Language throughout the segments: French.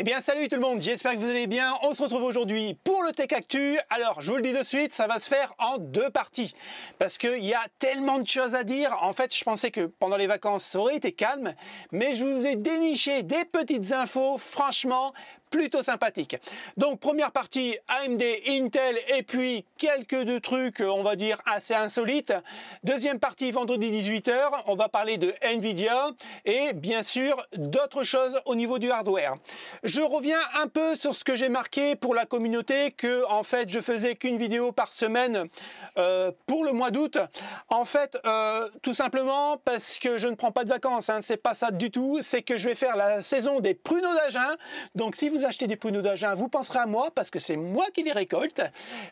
Eh bien salut tout le monde, j'espère que vous allez bien. On se retrouve aujourd'hui pour le Tech Actu. Alors je vous le dis de suite, ça va se faire en deux parties. Parce qu'il y a tellement de choses à dire. En fait, je pensais que pendant les vacances, ça aurait été calme. Mais je vous ai déniché des petites infos, franchement, plutôt sympathique. Donc première partie AMD, Intel et puis quelques deux trucs on va dire assez insolites. Deuxième partie vendredi 18h, on va parler de Nvidia et bien sûr d'autres choses au niveau du hardware. Je reviens un peu sur ce que j'ai marqué pour la communauté que en fait je faisais qu'une vidéo par semaine euh, pour le mois d'août. En fait euh, tout simplement parce que je ne prends pas de vacances, hein, c'est pas ça du tout, c'est que je vais faire la saison des pruneaux d'Agen. Donc si vous vous achetez des pruneaux d'Agen, vous penserez à moi parce que c'est moi qui les récolte.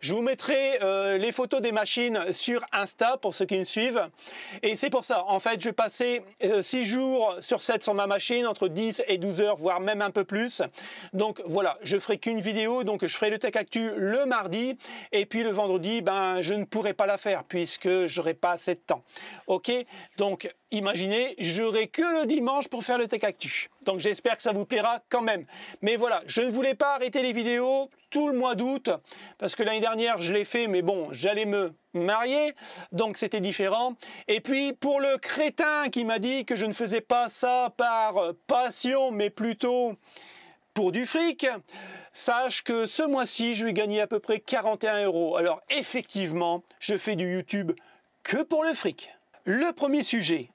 Je vous mettrai euh, les photos des machines sur Insta pour ceux qui me suivent. Et c'est pour ça, en fait, je passais 6 euh, jours sur 7 sur ma machine, entre 10 et 12 heures, voire même un peu plus. Donc voilà, je ferai qu'une vidéo, donc je ferai le Tech Actu le mardi. Et puis le vendredi, ben, je ne pourrai pas la faire puisque j'aurai pas assez de temps. Ok Donc imaginez, j'aurai que le dimanche pour faire le Tech Actu. Donc j'espère que ça vous plaira quand même. Mais voilà, je ne voulais pas arrêter les vidéos tout le mois d'août, parce que l'année dernière je l'ai fait, mais bon, j'allais me marier, donc c'était différent. Et puis pour le crétin qui m'a dit que je ne faisais pas ça par passion, mais plutôt pour du fric, sache que ce mois-ci je vais gagner à peu près 41 euros. Alors effectivement, je fais du YouTube que pour le fric. Le premier sujet,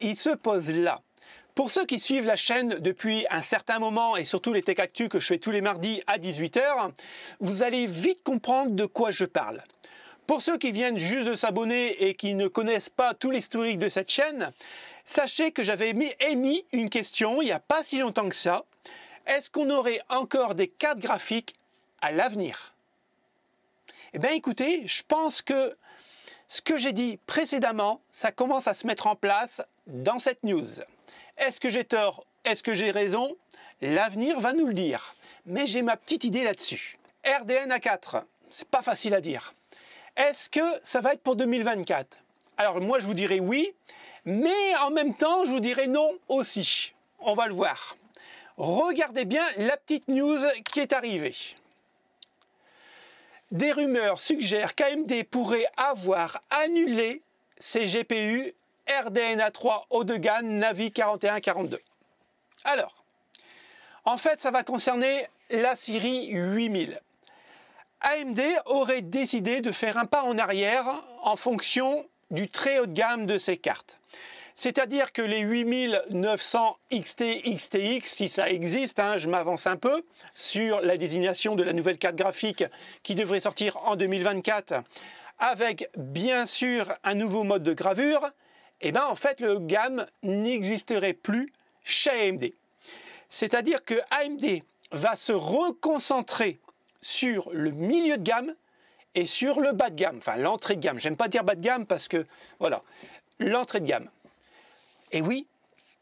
il se pose là. Pour ceux qui suivent la chaîne depuis un certain moment et surtout les tech actu que je fais tous les mardis à 18h, vous allez vite comprendre de quoi je parle. Pour ceux qui viennent juste de s'abonner et qui ne connaissent pas tout l'historique de cette chaîne, sachez que j'avais émis une question il n'y a pas si longtemps que ça. Est-ce qu'on aurait encore des cartes graphiques à l'avenir Eh bien écoutez, je pense que ce que j'ai dit précédemment, ça commence à se mettre en place dans cette news. Est-ce que j'ai tort Est-ce que j'ai raison L'avenir va nous le dire. Mais j'ai ma petite idée là-dessus. RDN à 4, c'est pas facile à dire. Est-ce que ça va être pour 2024 Alors moi je vous dirais oui, mais en même temps je vous dirais non aussi. On va le voir. Regardez bien la petite news qui est arrivée. Des rumeurs suggèrent qu'AMD pourrait avoir annulé ses GPU RDNA 3 haut de gamme Navi 41-42. Alors, en fait, ça va concerner la Syrie 8000. AMD aurait décidé de faire un pas en arrière en fonction du très haut de gamme de ses cartes. C'est-à-dire que les 8900 XT, XTX, si ça existe, hein, je m'avance un peu sur la désignation de la nouvelle carte graphique qui devrait sortir en 2024, avec bien sûr un nouveau mode de gravure, et eh ben, en fait, le gamme n'existerait plus chez AMD. C'est-à-dire que AMD va se reconcentrer sur le milieu de gamme et sur le bas de gamme, enfin l'entrée de gamme. J'aime pas dire bas de gamme parce que, voilà, l'entrée de gamme. Et oui,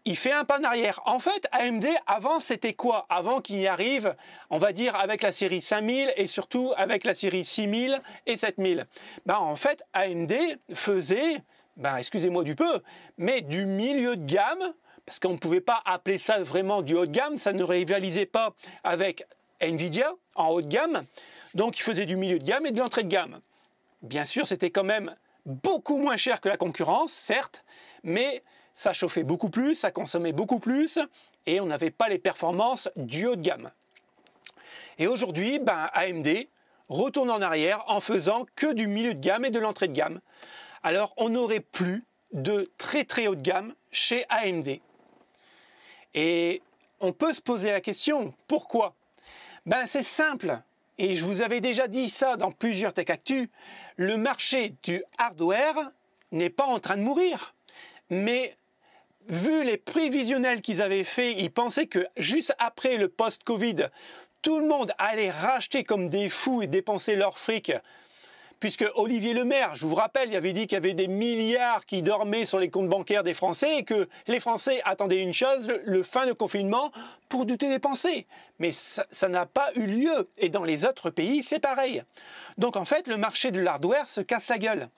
il fait un pas en arrière. En fait, AMD, avant, c'était quoi Avant qu'il y arrive, on va dire, avec la série 5000 et surtout avec la série 6000 et 7000. Ben, en fait, AMD faisait, ben, excusez-moi du peu, mais du milieu de gamme, parce qu'on ne pouvait pas appeler ça vraiment du haut de gamme, ça ne rivalisait pas avec Nvidia en haut de gamme. Donc, il faisait du milieu de gamme et de l'entrée de gamme. Bien sûr, c'était quand même beaucoup moins cher que la concurrence, certes, mais ça chauffait beaucoup plus, ça consommait beaucoup plus, et on n'avait pas les performances du haut de gamme. Et aujourd'hui, ben, AMD retourne en arrière en faisant que du milieu de gamme et de l'entrée de gamme. Alors on n'aurait plus de très très haut de gamme chez AMD. Et on peut se poser la question, pourquoi Ben c'est simple, et je vous avais déjà dit ça dans plusieurs tech actu, le marché du hardware n'est pas en train de mourir, mais vu les prévisionnels qu'ils avaient faits, ils pensaient que juste après le post-Covid, tout le monde allait racheter comme des fous et dépenser leur fric puisque Olivier Le Maire, je vous rappelle, il avait dit qu'il y avait des milliards qui dormaient sur les comptes bancaires des Français et que les Français attendaient une chose, le, fin de confinement, pour douter des pensées. Mais ça n'a pas eu lieu. Et dans les autres pays, c'est pareil. Donc en fait, le marché de l'hardware se casse la gueule.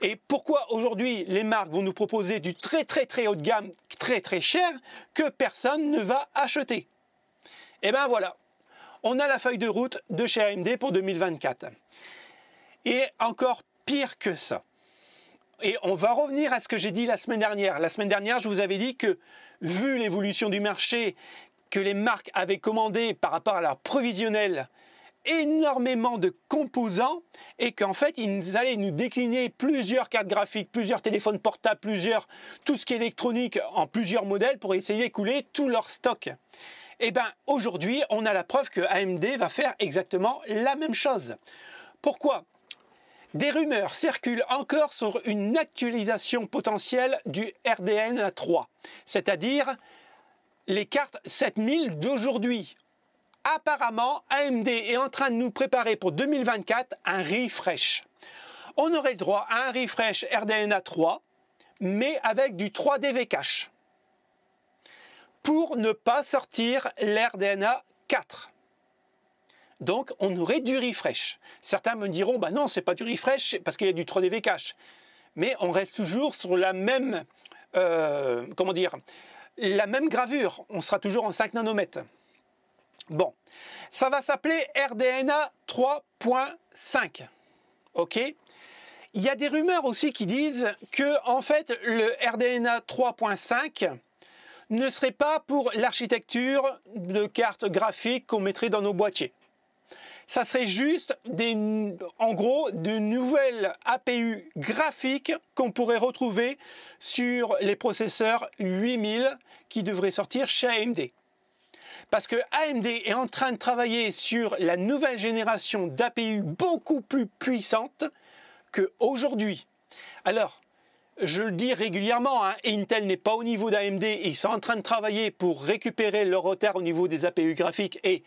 Et pourquoi aujourd'hui les marques vont nous proposer du très très très haut de gamme, très très cher, que personne ne va acheter Eh bien voilà, on a la feuille de route de chez AMD pour 2024. Et encore pire que ça. Et on va revenir à ce que j'ai dit la semaine dernière. La semaine dernière, je vous avais dit que, vu l'évolution du marché, que les marques avaient commandé par rapport à leur provisionnel énormément de composants et qu'en fait, ils allaient nous décliner plusieurs cartes graphiques, plusieurs téléphones portables, plusieurs tout ce qui est électronique en plusieurs modèles pour essayer d'écouler tout leur stock. Et eh bien aujourd'hui, on a la preuve que AMD va faire exactement la même chose. Pourquoi des rumeurs circulent encore sur une actualisation potentielle du RDNA 3, c'est-à-dire les cartes 7000 d'aujourd'hui. Apparemment, AMD est en train de nous préparer pour 2024 un refresh. On aurait le droit à un refresh RDNA 3, mais avec du 3DV cache, pour ne pas sortir l'RDNA 4. Donc on aurait du refresh. Certains me diront, ben non, c'est pas du refresh parce qu'il y a du 3DV cache. Mais on reste toujours sur la même, euh, comment dire, la même gravure. On sera toujours en 5 nanomètres. Bon, ça va s'appeler RDNA 3.5. OK Il y a des rumeurs aussi qui disent que en fait le RDNA 3.5 ne serait pas pour l'architecture de cartes graphique qu'on mettrait dans nos boîtiers ça serait juste en gros de nouvelles APU graphiques qu'on pourrait retrouver sur les processeurs 8000 qui devraient sortir chez AMD. Parce que AMD est en train de travailler sur la nouvelle génération d'APU beaucoup plus puissante qu'aujourd'hui. Alors, je le dis régulièrement, hein, Intel n'est pas au niveau d'AMD et ils sont en train de travailler pour récupérer leur retard au niveau des APU graphiques et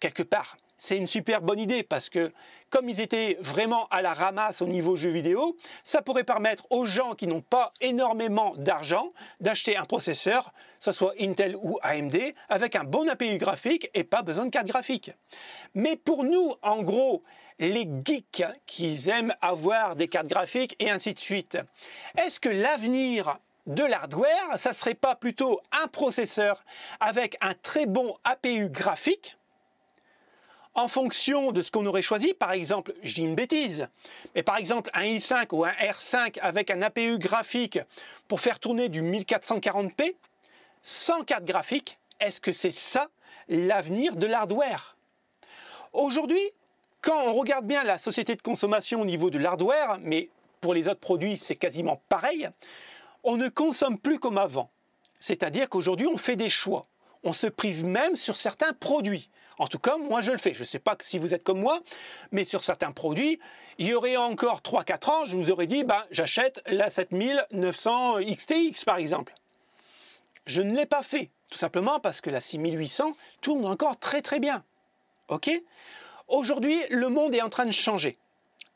quelque part, c'est une super bonne idée parce que comme ils étaient vraiment à la ramasse au niveau jeux vidéo, ça pourrait permettre aux gens qui n'ont pas énormément d'argent d'acheter un processeur, que ce soit Intel ou AMD, avec un bon APU graphique et pas besoin de carte graphique. Mais pour nous, en gros, les geeks qui aiment avoir des cartes graphiques et ainsi de suite, est-ce que l'avenir de l'hardware, ça serait pas plutôt un processeur avec un très bon APU graphique en fonction de ce qu'on aurait choisi, par exemple, je dis une bêtise, mais par exemple un i5 ou un R5 avec un APU graphique pour faire tourner du 1440p, sans carte graphique, est-ce que c'est ça l'avenir de l'hardware Aujourd'hui, quand on regarde bien la société de consommation au niveau de l'hardware, mais pour les autres produits c'est quasiment pareil, on ne consomme plus comme avant. C'est-à-dire qu'aujourd'hui on fait des choix. On se prive même sur certains produits. En tout cas, moi, je le fais. Je ne sais pas si vous êtes comme moi, mais sur certains produits, il y aurait encore 3-4 ans, je vous aurais dit, ben, j'achète la 7900 XTX, par exemple. Je ne l'ai pas fait, tout simplement parce que la 6800 tourne encore très très bien. OK Aujourd'hui, le monde est en train de changer.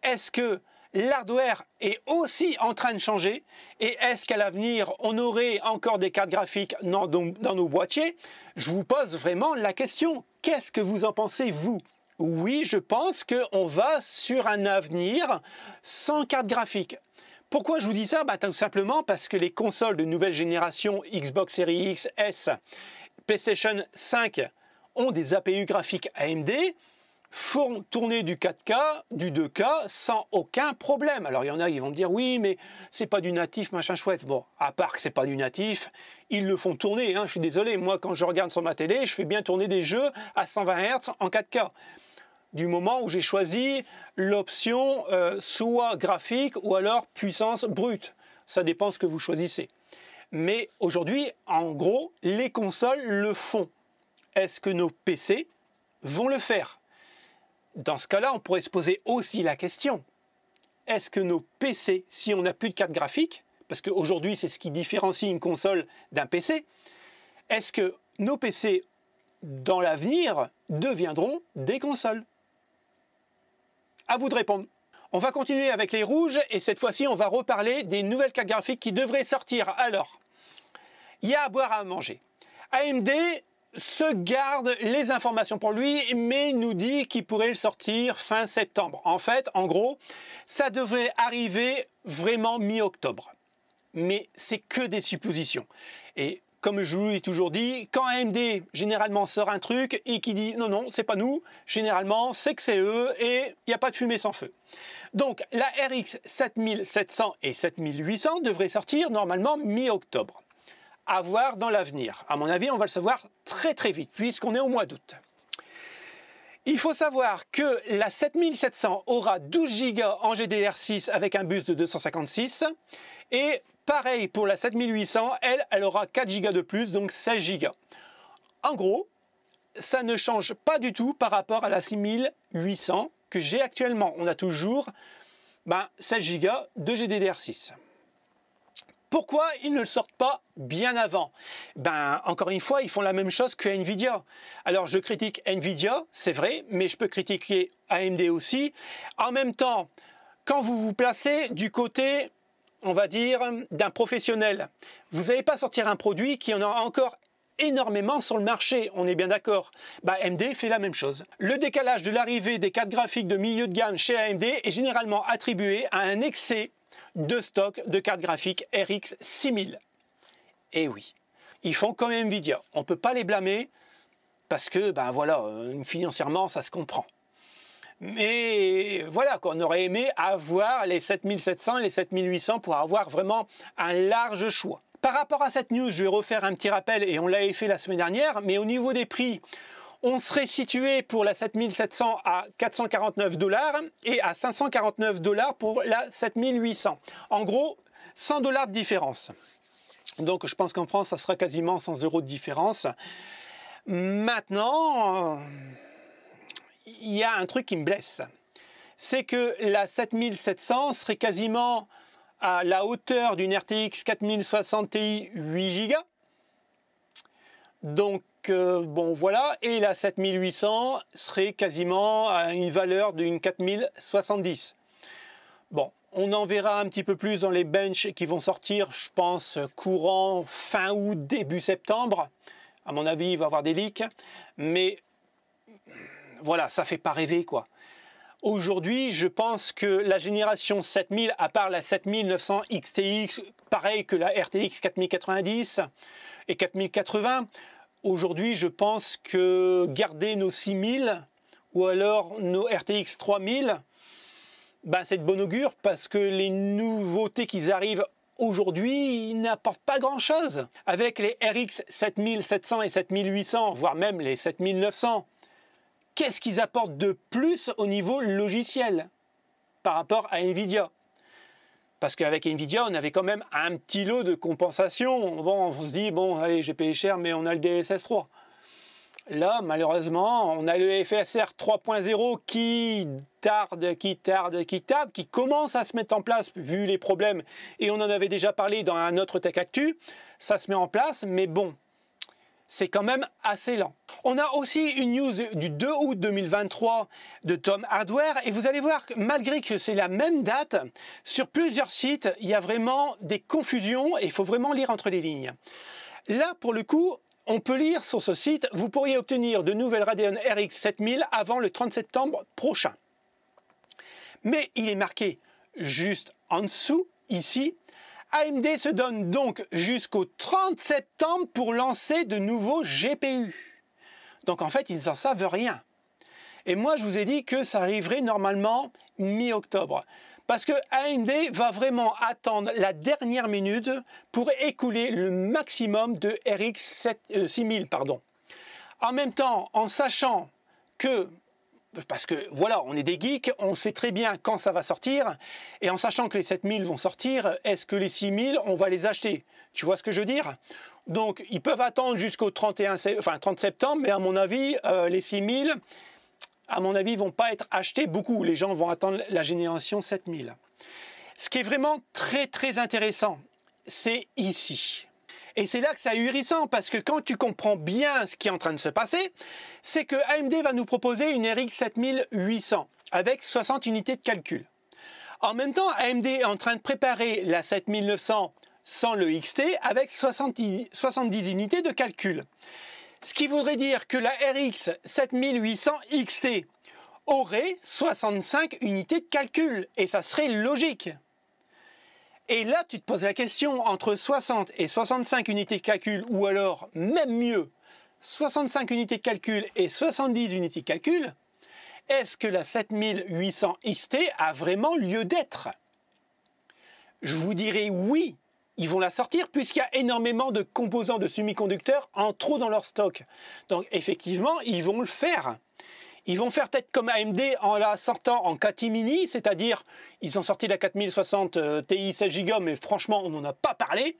Est-ce que l'hardware est aussi en train de changer et est-ce qu'à l'avenir on aurait encore des cartes graphiques dans nos boîtiers Je vous pose vraiment la question. Qu'est-ce que vous en pensez, vous Oui, je pense qu'on va sur un avenir sans carte graphique. Pourquoi je vous dis ça bah, Tout simplement parce que les consoles de nouvelle génération Xbox Series X, S, PlayStation 5 ont des APU graphiques AMD font tourner du 4K, du 2K sans aucun problème. Alors il y en a qui vont me dire oui, mais c'est pas du natif, machin chouette. Bon, à part que c'est pas du natif, ils le font tourner. Hein. Je suis désolé, moi quand je regarde sur ma télé, je fais bien tourner des jeux à 120 Hz en 4K. Du moment où j'ai choisi l'option euh, soit graphique ou alors puissance brute. Ça dépend ce que vous choisissez. Mais aujourd'hui, en gros, les consoles le font. Est-ce que nos PC vont le faire dans ce cas-là, on pourrait se poser aussi la question, est-ce que nos PC, si on n'a plus de cartes graphiques, parce qu'aujourd'hui c'est ce qui différencie une console d'un PC, est-ce que nos PC, dans l'avenir, deviendront des consoles À vous de répondre. On va continuer avec les rouges et cette fois-ci on va reparler des nouvelles cartes graphiques qui devraient sortir. Alors, il y a à boire à manger. AMD se garde les informations pour lui, mais nous dit qu'il pourrait le sortir fin septembre. En fait, en gros, ça devrait arriver vraiment mi-octobre. Mais c'est que des suppositions. Et comme je vous l'ai toujours dit, quand AMD généralement sort un truc et qui dit non, non, c'est pas nous, généralement c'est que c'est eux et il n'y a pas de fumée sans feu. Donc la RX 7700 et 7800 devraient sortir normalement mi-octobre avoir dans l'avenir. À mon avis, on va le savoir très très vite, puisqu'on est au mois d'août. Il faut savoir que la 7700 aura 12 Go en GDR6 avec un bus de 256. Et pareil pour la 7800, elle, elle aura 4 Go de plus, donc 16 Go. En gros, ça ne change pas du tout par rapport à la 6800 que j'ai actuellement. On a toujours 16 ben, Go de GDDR6. Pourquoi ils ne le sortent pas bien avant Ben encore une fois, ils font la même chose que Nvidia. Alors je critique Nvidia, c'est vrai, mais je peux critiquer AMD aussi. En même temps, quand vous vous placez du côté on va dire, d'un professionnel. Vous n'allez pas sortir un produit qui en a encore énormément sur le marché, on est bien d'accord. Bah, ben, AMD fait la même chose. Le décalage de l'arrivée des cartes graphiques de milieu de gamme chez AMD est généralement attribué à un excès de stocks de cartes graphiques RX 6000. Et oui, ils font quand même Nvidia. On ne peut pas les blâmer parce que, ben voilà, euh, financièrement, ça se comprend. Mais voilà, qu'on aurait aimé avoir les 7700 et les 7800 pour avoir vraiment un large choix. Par rapport à cette news, je vais refaire un petit rappel et on l'avait fait la semaine dernière, mais au niveau des prix, on serait situé pour la 7700 à 449 dollars et à 549 dollars pour la 7800. En gros, 100 dollars de différence. Donc je pense qu'en France, ça sera quasiment 100 euros de différence. Maintenant, il y a un truc qui me blesse. C'est que la 7700 serait quasiment à la hauteur d'une RTX 4060 Ti 8 Go. Donc bon voilà, et la 7800 serait quasiment à une valeur d'une 4070. Bon, on en verra un petit peu plus dans les benches qui vont sortir, je pense, courant fin août, début septembre. À mon avis, il va y avoir des leaks, mais voilà, ça fait pas rêver quoi. Aujourd'hui, je pense que la génération 7000, à part la 7900 XTX, pareil que la RTX 4090 et 4080, Aujourd'hui, je pense que garder nos 6000 ou alors nos RTX 3000, ben c'est de bon augure parce que les nouveautés qui arrivent aujourd'hui n'apportent pas grand-chose. Avec les RX 7700 et 7800, voire même les 7900, qu'est-ce qu'ils apportent de plus au niveau logiciel par rapport à Nvidia parce qu'avec Nvidia, on avait quand même un petit lot de compensation. Bon, on se dit, bon, allez, j'ai payé cher, mais on a le DSS 3. Là, malheureusement, on a le FSR 3.0 qui tarde, qui tarde, qui tarde, qui commence à se mettre en place vu les problèmes. Et on en avait déjà parlé dans un autre Tech Actu. Ça se met en place, mais bon, c'est quand même assez lent. On a aussi une news du 2 août 2023 de Tom Hardware et vous allez voir que malgré que c'est la même date, sur plusieurs sites, il y a vraiment des confusions et il faut vraiment lire entre les lignes. Là, pour le coup, on peut lire sur ce site, vous pourriez obtenir de nouvelles Radeon RX 7000 avant le 30 septembre prochain. Mais il est marqué juste en dessous, ici, AMD se donne donc jusqu'au 30 septembre pour lancer de nouveaux GPU. Donc en fait, ils n'en savent rien. Et moi, je vous ai dit que ça arriverait normalement mi-octobre. Parce que AMD va vraiment attendre la dernière minute pour écouler le maximum de RX 6000. Euh, pardon. En même temps, en sachant que parce que voilà, on est des geeks, on sait très bien quand ça va sortir, et en sachant que les 7000 vont sortir, est-ce que les 6000, on va les acheter Tu vois ce que je veux dire Donc, ils peuvent attendre jusqu'au 30 septembre, mais à mon avis, euh, les 6000, à mon avis, vont pas être achetés beaucoup. Les gens vont attendre la génération 7000. Ce qui est vraiment très, très intéressant, c'est ici. Et c'est là que c'est ahurissant parce que quand tu comprends bien ce qui est en train de se passer, c'est que AMD va nous proposer une RX 7800 avec 60 unités de calcul. En même temps, AMD est en train de préparer la 7900 sans le XT avec 70, 70 unités de calcul. Ce qui voudrait dire que la RX 7800 XT aurait 65 unités de calcul et ça serait logique. Et là, tu te poses la question, entre 60 et 65 unités de calcul, ou alors, même mieux, 65 unités de calcul et 70 unités de calcul, est-ce que la 7800 XT a vraiment lieu d'être Je vous dirai oui, ils vont la sortir puisqu'il y a énormément de composants de semi-conducteurs en trop dans leur stock. Donc effectivement, ils vont le faire. Ils vont faire peut-être comme AMD en la sortant en catimini, c'est-à-dire ils ont sorti la 4060 Ti 16 Go, mais franchement on n'en a pas parlé,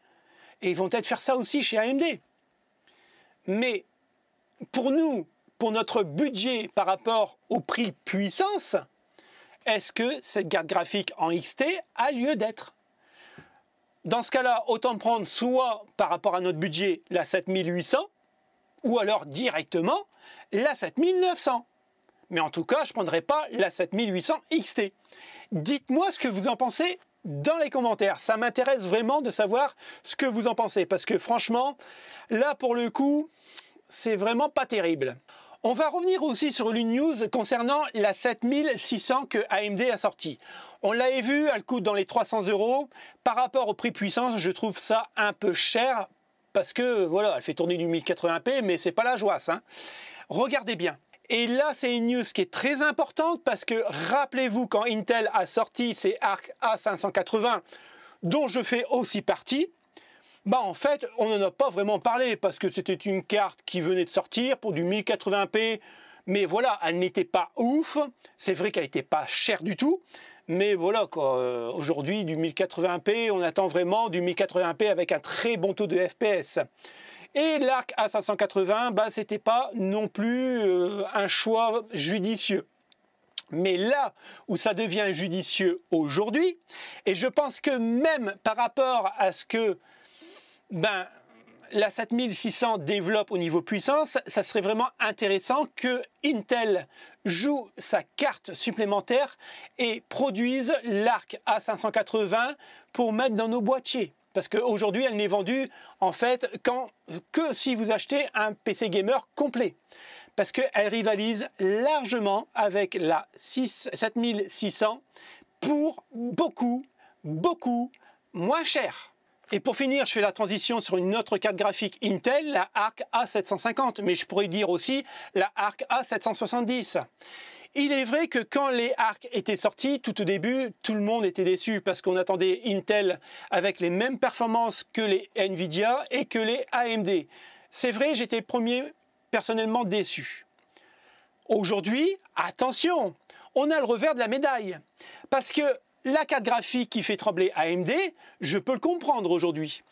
et ils vont peut-être faire ça aussi chez AMD. Mais pour nous, pour notre budget par rapport au prix puissance, est-ce que cette carte graphique en XT a lieu d'être Dans ce cas-là, autant prendre soit par rapport à notre budget la 7800, ou alors directement la 7900 mais en tout cas, je ne prendrai pas la 7800 XT. Dites-moi ce que vous en pensez dans les commentaires. Ça m'intéresse vraiment de savoir ce que vous en pensez, parce que franchement, là pour le coup, c'est vraiment pas terrible. On va revenir aussi sur une news concernant la 7600 que AMD a sorti. On l'avait vu, elle coûte dans les 300 euros. Par rapport au prix puissance, je trouve ça un peu cher parce que voilà, elle fait tourner du 1080p, mais ce c'est pas la joie, hein. Regardez bien. Et là, c'est une news qui est très importante parce que rappelez-vous quand Intel a sorti ses ARC A580, dont je fais aussi partie, bah en fait, on n'en a pas vraiment parlé parce que c'était une carte qui venait de sortir pour du 1080p. Mais voilà, elle n'était pas ouf. C'est vrai qu'elle n'était pas chère du tout. Mais voilà, euh, aujourd'hui, du 1080p, on attend vraiment du 1080p avec un très bon taux de FPS. Et l'Arc A580, bah, n'était pas non plus euh, un choix judicieux. Mais là où ça devient judicieux aujourd'hui, et je pense que même par rapport à ce que ben, la 7600 développe au niveau puissance, ça serait vraiment intéressant que Intel joue sa carte supplémentaire et produise l'arc A580 pour mettre dans nos boîtiers. Parce qu'aujourd'hui, elle n'est vendue en fait quand, que si vous achetez un PC gamer complet. Parce qu'elle rivalise largement avec la 7600 pour beaucoup, beaucoup moins cher. Et pour finir, je fais la transition sur une autre carte graphique Intel, la ARC A750, mais je pourrais dire aussi la ARC A770. Il est vrai que quand les Arc étaient sortis, tout au début, tout le monde était déçu parce qu'on attendait Intel avec les mêmes performances que les Nvidia et que les AMD. C'est vrai, j'étais premier personnellement déçu. Aujourd'hui, attention, on a le revers de la médaille. Parce que la carte graphique qui fait trembler AMD, je peux le comprendre aujourd'hui.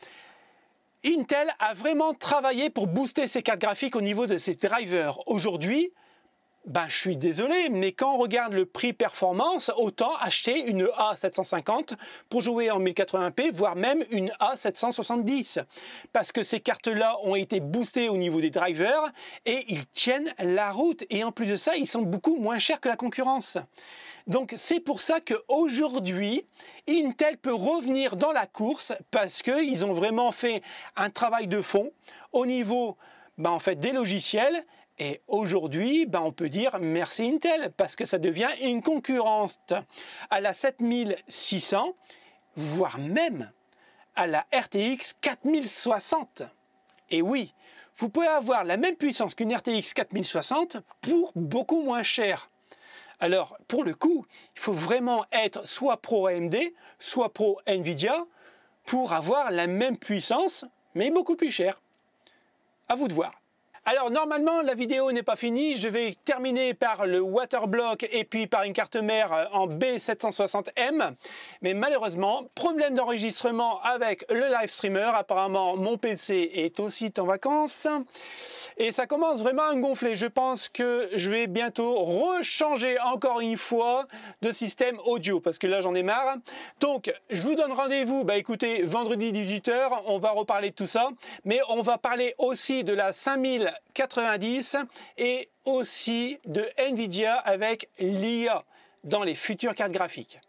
Intel a vraiment travaillé pour booster ses cartes graphiques au niveau de ses drivers. Aujourd'hui, bah, je suis désolé, mais quand on regarde le prix performance, autant acheter une A750 pour jouer en 1080p, voire même une A770. Parce que ces cartes-là ont été boostées au niveau des drivers et ils tiennent la route. Et en plus de ça, ils sont beaucoup moins chers que la concurrence. Donc c'est pour ça qu'aujourd'hui, Intel peut revenir dans la course parce qu'ils ont vraiment fait un travail de fond au niveau bah, en fait, des logiciels et aujourd'hui, ben on peut dire merci Intel, parce que ça devient une concurrence à la 7600, voire même à la RTX 4060. Et oui, vous pouvez avoir la même puissance qu'une RTX 4060 pour beaucoup moins cher. Alors, pour le coup, il faut vraiment être soit pro AMD, soit pro Nvidia pour avoir la même puissance, mais beaucoup plus cher. À vous de voir. Alors normalement la vidéo n'est pas finie, je vais terminer par le waterblock et puis par une carte mère euh, en B760M. Mais malheureusement, problème d'enregistrement avec le live streamer, apparemment mon PC est aussi en vacances. Et ça commence vraiment à gonfler, je pense que je vais bientôt rechanger encore une fois de système audio parce que là j'en ai marre. Donc je vous donne rendez-vous, bah écoutez, vendredi 18h, on va reparler de tout ça, mais on va parler aussi de la 5000 90 et aussi de Nvidia avec l'IA dans les futures cartes graphiques.